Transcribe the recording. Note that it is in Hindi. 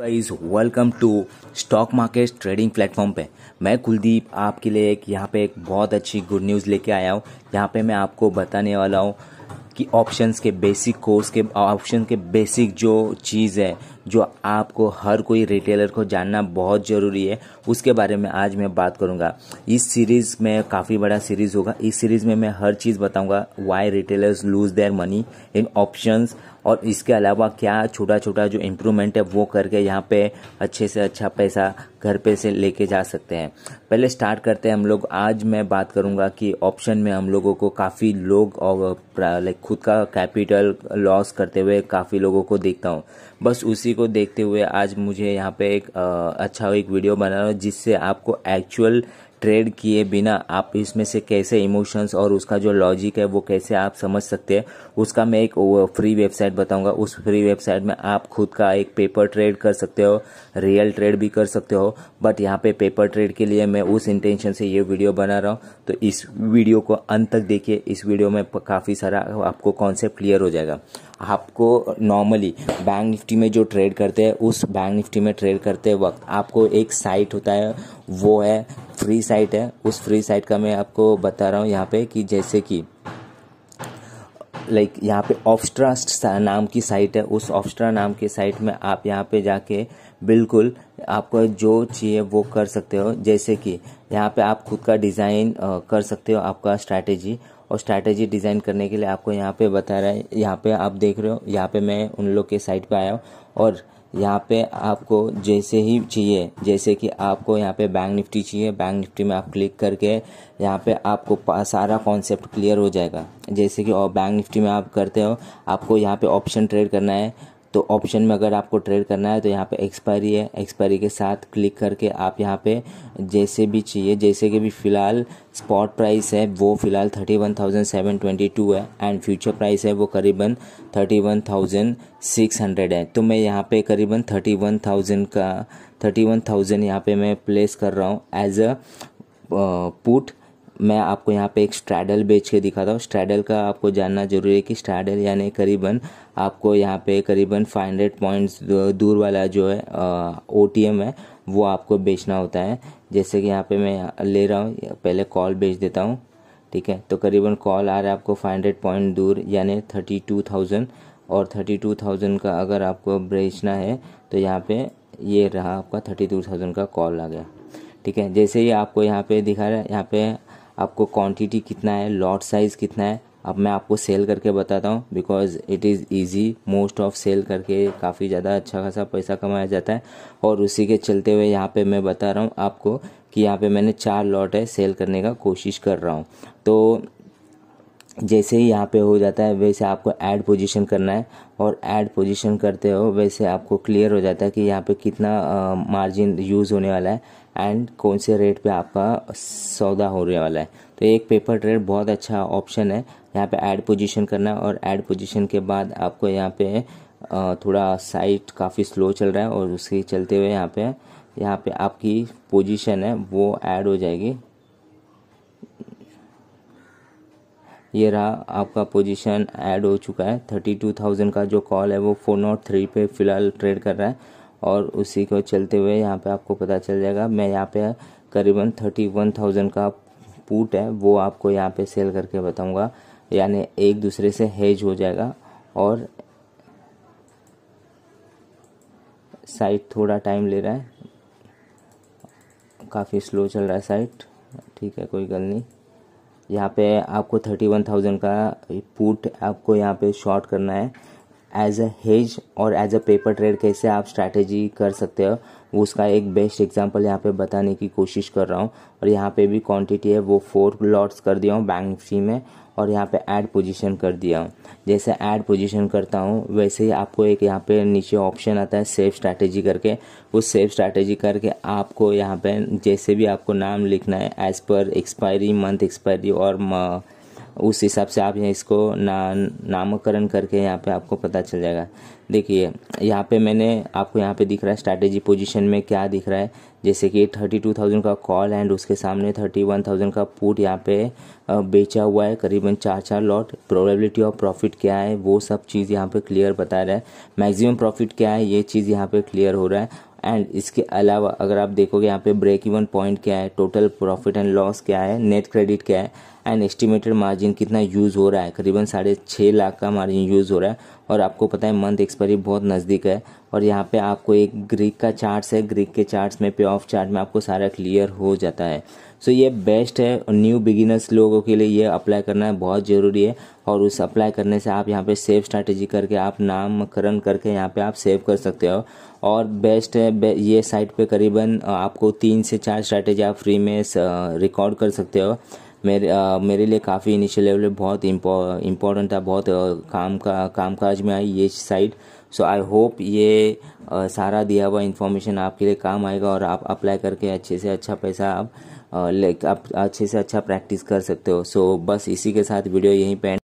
guys welcome to stock market trading platform पे मैं कुलदीप आपके लिए एक यहाँ पे एक बहुत अच्छी गुड न्यूज़ लेके आया हूँ यहाँ पे मैं आपको बताने वाला हूँ कि ऑप्शंस के बेसिक कोर्स के ऑप्शन के बेसिक जो चीज़ है जो आपको हर कोई रिटेलर को जानना बहुत ज़रूरी है उसके बारे में आज मैं बात करूंगा इस सीरीज़ में काफ़ी बड़ा सीरीज़ होगा इस सीरीज़ में मैं हर चीज़ बताऊंगा why retailers lose their money in options और इसके अलावा क्या छोटा छोटा जो इम्प्रूवमेंट है वो करके यहाँ पे अच्छे से अच्छा पैसा घर पे से लेके जा सकते हैं पहले स्टार्ट करते हैं हम लोग आज मैं बात करूँगा कि ऑप्शन में हम लोगों को काफ़ी लोग और लाइक खुद का कैपिटल लॉस करते हुए काफ़ी लोगों को देखता हूँ बस उसी को देखते हुए आज मुझे यहाँ पे एक अच्छा एक वीडियो बनाना जिससे आपको एक्चुअल ट्रेड किए बिना आप इसमें से कैसे इमोशंस और उसका जो लॉजिक है वो कैसे आप समझ सकते हैं उसका मैं एक फ्री वेबसाइट बताऊंगा उस फ्री वेबसाइट में आप खुद का एक पेपर ट्रेड कर सकते हो रियल ट्रेड भी कर सकते हो बट यहाँ पे पेपर ट्रेड के लिए मैं उस इंटेंशन से ये वीडियो बना रहा हूँ तो इस वीडियो को अंत तक देखिए इस वीडियो में काफ़ी सारा आपको कॉन्सेप्ट क्लियर हो जाएगा आपको नॉर्मली बैंक निफ्टी में जो ट्रेड करते हैं उस बैंक निफ्टी में ट्रेड करते वक्त आपको एक साइट होता है वो है फ्री साइट है उस फ्री साइट का मैं आपको बता रहा हूँ यहाँ पे कि जैसे कि लाइक like, यहाँ पे ऑफस्ट्रास्ट नाम की साइट है उस ऑफस्ट्रा नाम की साइट में आप यहाँ पे जाके बिल्कुल आपको जो चाहिए वो कर सकते हो जैसे कि यहाँ पे आप खुद का डिज़ाइन कर सकते हो आपका स्ट्रैटेजी और स्ट्रैटेजी डिज़ाइन करने के लिए आपको यहाँ पे बता रहा है यहाँ पे आप देख रहे हो यहाँ पे मैं उन लोग के साइट पे आया हूँ और यहाँ पे आपको जैसे ही चाहिए जैसे कि आपको यहाँ पे बैंक निफ्टी चाहिए बैंक निफ्टी में आप क्लिक करके यहाँ पे आपको सारा कॉन्सेप्ट क्लियर हो जाएगा जैसे कि और बैंक निफ्टी में आप करते हो आपको यहाँ पे ऑप्शन ट्रेड करना है तो ऑप्शन में अगर आपको ट्रेड करना है तो यहाँ पे एक्सपायरी है एक्सपायरी के साथ क्लिक करके आप यहाँ पे जैसे भी चाहिए जैसे कि भी फ़िलहाल स्पॉट प्राइस है वो फ़िलहाल thirty one thousand seven twenty two है एंड फ्यूचर प्राइस है वो करीबन thirty one thousand six hundred है तो मैं यहाँ पे करीबन थर्टी वन थाउजेंड का थर्टी वन थाउजेंड यहाँ पे मैं प्लेस कर रहा हूँ एज अ पुट मैं आपको यहाँ पे एक स्ट्रैडल बेच के दिखाता हूँ स्ट्रैडल का आपको जानना जरूरी है कि स्ट्रैडल यानी करीबन आपको यहाँ पे करीबन 500 पॉइंट्स दूर वाला जो है ओ है वो आपको बेचना होता है जैसे कि यहाँ पे मैं ले रहा हूँ पहले कॉल बेच देता हूँ ठीक है तो करीबन कॉल आ रहा है आपको 500 पॉइंट दूर यानी थर्टी और थर्टी का अगर आपको बेचना है तो यहाँ पर ये रहा आपका थर्टी का कॉल आ गया ठीक है जैसे ही आपको यहाँ पे दिखा रहा है यहाँ पे आपको क्वांटिटी कितना है लॉट साइज़ कितना है अब मैं आपको सेल करके बताता हूँ because it is easy most of sell करके काफ़ी ज़्यादा अच्छा खासा पैसा कमाया जाता है और उसी के चलते हुए यहाँ पे मैं बता रहा हूँ आपको कि यहाँ पे मैंने चार लॉट है सेल करने का कोशिश कर रहा हूँ तो जैसे ही यहाँ पे हो जाता है वैसे आपको ऐड पोजीशन करना है और ऐड पोजीशन करते हो वैसे आपको क्लियर हो जाता है कि यहाँ पे कितना मार्जिन यूज़ होने वाला है एंड कौन से रेट पे आपका सौदा होने वाला है तो एक पेपर ट्रेड बहुत अच्छा ऑप्शन है यहाँ पे ऐड पोजीशन करना और ऐड पोजीशन के बाद आपको यहाँ पे थोड़ा साइट काफ़ी स्लो चल रहा है और उसके चलते हुए यहाँ पे यहाँ पे आपकी पोजिशन है वो ऐड हो जाएगी ये रहा आपका पोजीशन ऐड हो चुका है थर्टी टू थाउजेंड का जो कॉल है वो फोर नॉट थ्री पे फिलहाल ट्रेड कर रहा है और उसी को चलते हुए यहाँ पे आपको पता चल जाएगा मैं यहाँ पे करीबन थर्टी वन थाउजेंड का पुट है वो आपको यहाँ पे सेल करके बताऊँगा यानी एक दूसरे से हेज हो जाएगा और साइट थोड़ा टाइम ले रहा है काफ़ी स्लो चल रहा है साइट ठीक है कोई गल नहीं यहाँ पे आपको थर्टी वन थाउजेंड का पुट आपको यहाँ पे शॉर्ट करना है एज अ हेज और एज अ पेपर ट्रेड कैसे आप स्ट्रैटेजी कर सकते हो उसका एक बेस्ट एग्जाम्पल यहाँ पे बताने की कोशिश कर रहा हूँ और यहाँ पे भी क्वांटिटी है वो फोर लॉट्स कर दिया हूँ बैंक फी में और यहाँ पे ऐड पोजीशन कर दिया हूँ जैसे ऐड पोजीशन करता हूँ वैसे ही आपको एक यहाँ पे नीचे ऑप्शन आता है सेव स्ट्रैटेजी करके उस सेव स्ट्रैटेजी करके आपको यहाँ पे जैसे भी आपको नाम लिखना है as per expiry month expiry और म, उस हिसाब से आप इसको ना नामकरण करके यहाँ पे आपको पता चल जाएगा देखिए यहाँ पे मैंने आपको यहाँ पे दिख रहा है स्ट्रैटेजी पोजीशन में क्या दिख रहा है जैसे कि थर्टी टू थाउजेंड का कॉल एंड उसके सामने थर्टी वन थाउजेंड का पुट यहाँ पे बेचा हुआ है करीबन चार चार लॉट प्रोबेबिलिटी ऑफ प्रॉफिट क्या है वो सब चीज़ यहाँ पे क्लियर बता रहा है मैक्सिमम प्रॉफिट क्या है ये चीज़ यहाँ पे क्लियर हो रहा है एंड इसके अलावा अगर आप देखोगे यहाँ पे ब्रेक इवन पॉइंट क्या है टोटल प्रॉफिट एंड लॉस क्या है नेट क्रेडिट क्या है एंड एस्टिमेटेड मार्जिन कितना यूज़ हो रहा है करीबन साढ़े छः लाख का मार्जिन यूज़ हो रहा है और आपको पता है मंथ एक्सपायरी बहुत नज़दीक है और यहाँ पे आपको एक ग्रीक का चार्ट्स है ग्रीक के चार्ट्स में पे ऑफ चार्ट में आपको सारा क्लियर हो जाता है सो so ये बेस्ट है न्यू बिगिनर्स लोगों के लिए ये अप्लाई करना बहुत ज़रूरी है और उस अप्लाई करने से आप यहाँ पे सेव स्ट्रैटेजी करके आप नामकरण करके यहाँ पे आप सेव कर सकते हो और बेस्ट है बे, ये साइट पे करीबन आपको तीन से चार स्ट्रैटेजी आप फ्री में रिकॉर्ड uh, कर सकते हो मेरे आ, मेरे लिए काफ़ी इनिशियल लेवल बहुत इम्पोर्टेंट था बहुत काम का काम काज में आई ये साइट सो आई होप ये आ, सारा दिया हुआ इन्फॉर्मेशन आपके लिए काम आएगा और आप अप्लाई करके अच्छे से अच्छा पैसा आप लाइक आप अच्छे से अच्छा प्रैक्टिस कर सकते हो सो so, बस इसी के साथ वीडियो यहीं पे